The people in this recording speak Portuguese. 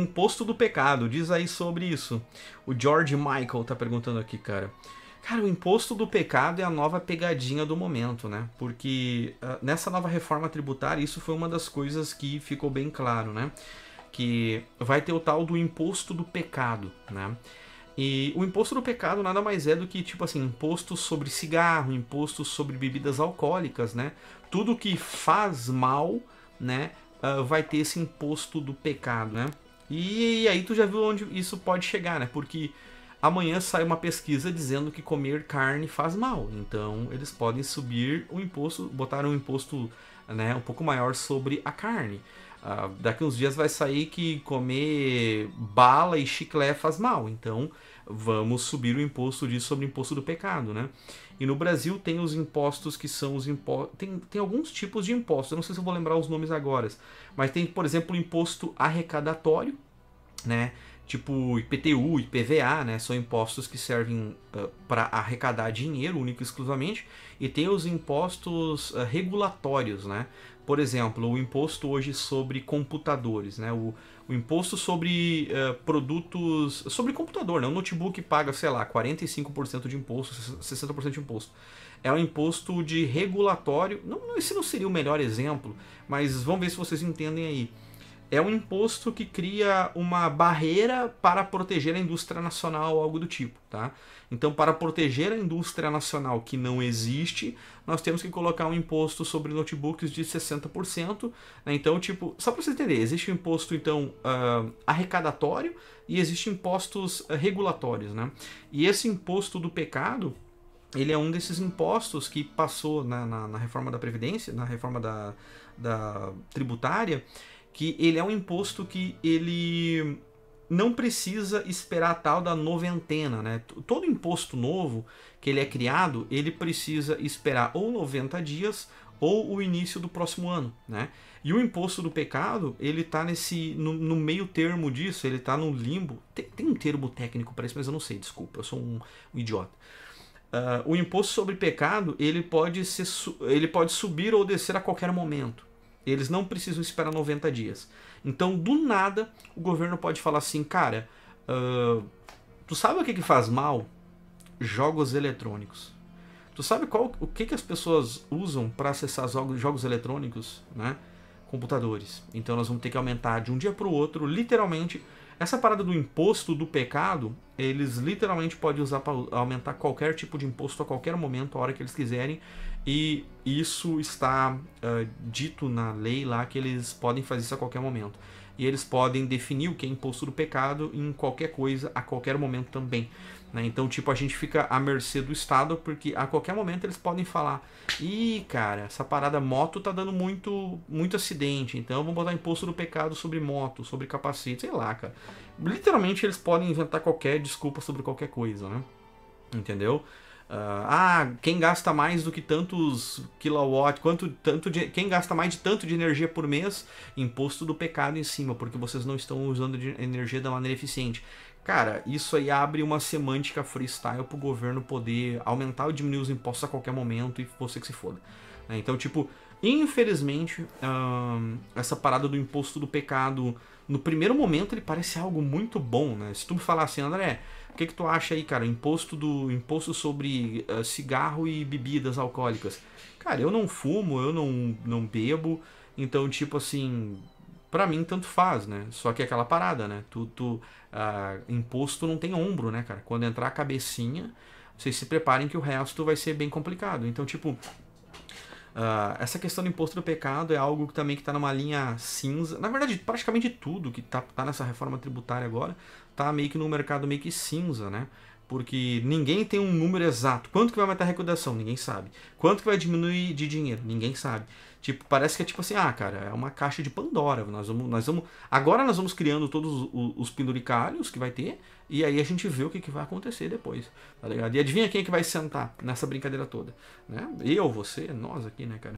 imposto do pecado. Diz aí sobre isso. O George Michael tá perguntando aqui, cara. Cara, o imposto do pecado é a nova pegadinha do momento, né? Porque uh, nessa nova reforma tributária, isso foi uma das coisas que ficou bem claro, né? Que vai ter o tal do imposto do pecado, né? E o imposto do pecado nada mais é do que, tipo assim, imposto sobre cigarro, imposto sobre bebidas alcoólicas, né? Tudo que faz mal, né? Uh, vai ter esse imposto do pecado, né? E aí tu já viu onde isso pode chegar, né? Porque amanhã sai uma pesquisa dizendo que comer carne faz mal. Então eles podem subir o imposto, botar um imposto né, um pouco maior sobre a carne. Uh, daqui uns dias vai sair que comer bala e chiclete faz mal, então vamos subir o imposto disso sobre o imposto do pecado, né? E no Brasil tem os impostos que são os impostos. Tem, tem alguns tipos de impostos, eu não sei se eu vou lembrar os nomes agora, mas tem, por exemplo, o imposto arrecadatório, né? Tipo IPTU, IPVA, né? São impostos que servem uh, ah, para arrecadar dinheiro único e exclusivamente, e tem os impostos uh, regulatórios, né? Por exemplo, o imposto hoje sobre computadores, né? O, o imposto sobre uh, produtos. sobre computador, né? O notebook paga, sei lá, 45% de imposto, 60% de imposto. É um imposto de regulatório. Não, esse não seria o melhor exemplo, mas vamos ver se vocês entendem aí é um imposto que cria uma barreira para proteger a indústria nacional, algo do tipo, tá? Então, para proteger a indústria nacional que não existe, nós temos que colocar um imposto sobre notebooks de 60%, né? Então, tipo, só para você entender, existe um imposto, então, uh, arrecadatório e existem impostos uh, regulatórios, né? E esse imposto do pecado, ele é um desses impostos que passou na, na, na reforma da Previdência, na reforma da, da tributária, que ele é um imposto que ele não precisa esperar a tal da noventena, né? Todo imposto novo que ele é criado, ele precisa esperar ou 90 dias ou o início do próximo ano, né? E o imposto do pecado, ele tá nesse no, no meio termo disso, ele tá no limbo. Tem, tem um termo técnico para isso, mas eu não sei, desculpa, eu sou um, um idiota. Uh, o imposto sobre pecado, ele pode, ser, ele pode subir ou descer a qualquer momento. Eles não precisam esperar 90 dias. Então, do nada, o governo pode falar assim, cara, uh, tu sabe o que, que faz mal? Jogos eletrônicos. Tu sabe qual, o que, que as pessoas usam para acessar jogos, jogos eletrônicos, né? Computadores. Então nós vamos ter que aumentar de um dia para o outro, literalmente. Essa parada do imposto do pecado, eles literalmente podem usar para aumentar qualquer tipo de imposto a qualquer momento, a hora que eles quiserem. E isso está uh, dito na lei lá que eles podem fazer isso a qualquer momento. E eles podem definir o que é imposto do pecado em qualquer coisa, a qualquer momento também. Né? Então, tipo, a gente fica à mercê do Estado, porque a qualquer momento eles podem falar: ih, cara, essa parada moto tá dando muito, muito acidente, então vamos botar imposto do pecado sobre moto, sobre capacete, sei lá, cara. Literalmente eles podem inventar qualquer desculpa sobre qualquer coisa, né? Entendeu? Uh, ah, quem gasta mais do que tantos kilowatt, quanto tanto de, quem gasta mais de tanto de energia por mês, imposto do pecado em cima, porque vocês não estão usando energia da maneira eficiente. Cara, isso aí abre uma semântica freestyle pro governo poder aumentar ou diminuir os impostos a qualquer momento e você que se foda. Né? Então, tipo, infelizmente, uh, essa parada do imposto do pecado, no primeiro momento ele parece algo muito bom, né? Se tu me falar assim, André, o que, que tu acha aí, cara? Imposto do imposto sobre uh, cigarro e bebidas alcoólicas. Cara, eu não fumo, eu não, não bebo, então tipo assim, para mim tanto faz, né? Só que é aquela parada, né? Tu, tu uh, imposto não tem ombro, né, cara? Quando entrar a cabecinha, vocês se preparem que o resto vai ser bem complicado. Então tipo, Uh, essa questão do imposto do pecado é algo que também que está numa linha cinza. Na verdade, praticamente tudo que está tá nessa reforma tributária agora está meio que no mercado meio que cinza, né? porque ninguém tem um número exato. Quanto que vai aumentar a arrecadação? Ninguém sabe. Quanto que vai diminuir de dinheiro? Ninguém sabe. Tipo, parece que é tipo assim, ah, cara, é uma caixa de Pandora. Nós vamos, nós vamos, agora nós vamos criando todos os, os penduricalhos que vai ter e aí a gente vê o que, que vai acontecer depois, tá ligado? E adivinha quem é que vai sentar nessa brincadeira toda, né? Eu, você, nós aqui, né, cara?